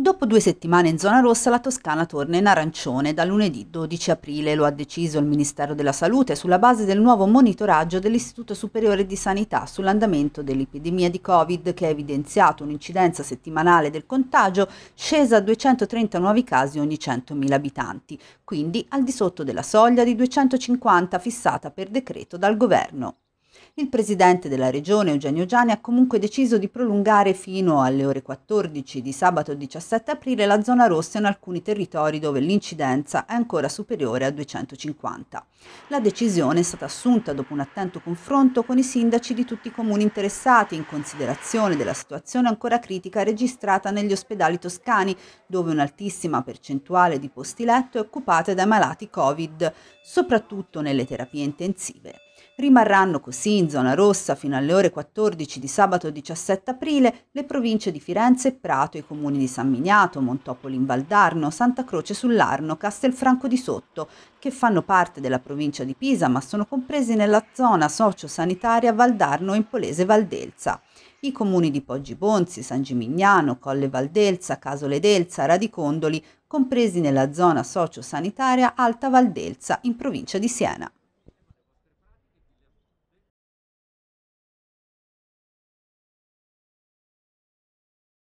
Dopo due settimane in zona rossa la Toscana torna in arancione. Da lunedì 12 aprile lo ha deciso il Ministero della Salute sulla base del nuovo monitoraggio dell'Istituto Superiore di Sanità sull'andamento dell'epidemia di Covid che ha evidenziato un'incidenza settimanale del contagio scesa a 230 nuovi casi ogni 100.000 abitanti, quindi al di sotto della soglia di 250 fissata per decreto dal governo. Il presidente della regione Eugenio Giani ha comunque deciso di prolungare fino alle ore 14 di sabato 17 aprile la zona rossa in alcuni territori dove l'incidenza è ancora superiore a 250. La decisione è stata assunta dopo un attento confronto con i sindaci di tutti i comuni interessati in considerazione della situazione ancora critica registrata negli ospedali toscani dove un'altissima percentuale di posti letto è occupata dai malati Covid, soprattutto nelle terapie intensive. Rimarranno così in zona rossa fino alle ore 14 di sabato 17 aprile le province di Firenze e Prato i comuni di San Miniato, Montopoli in Valdarno, Santa Croce sull'Arno, Castelfranco di Sotto, che fanno parte della provincia di Pisa ma sono compresi nella zona sociosanitaria Valdarno in Polese Valdelsa. I comuni di Poggi Bonzi, San Gimignano, Colle Valdelsa, Casole Delsa, Radicondoli, compresi nella zona sociosanitaria Alta Valdelsa in provincia di Siena.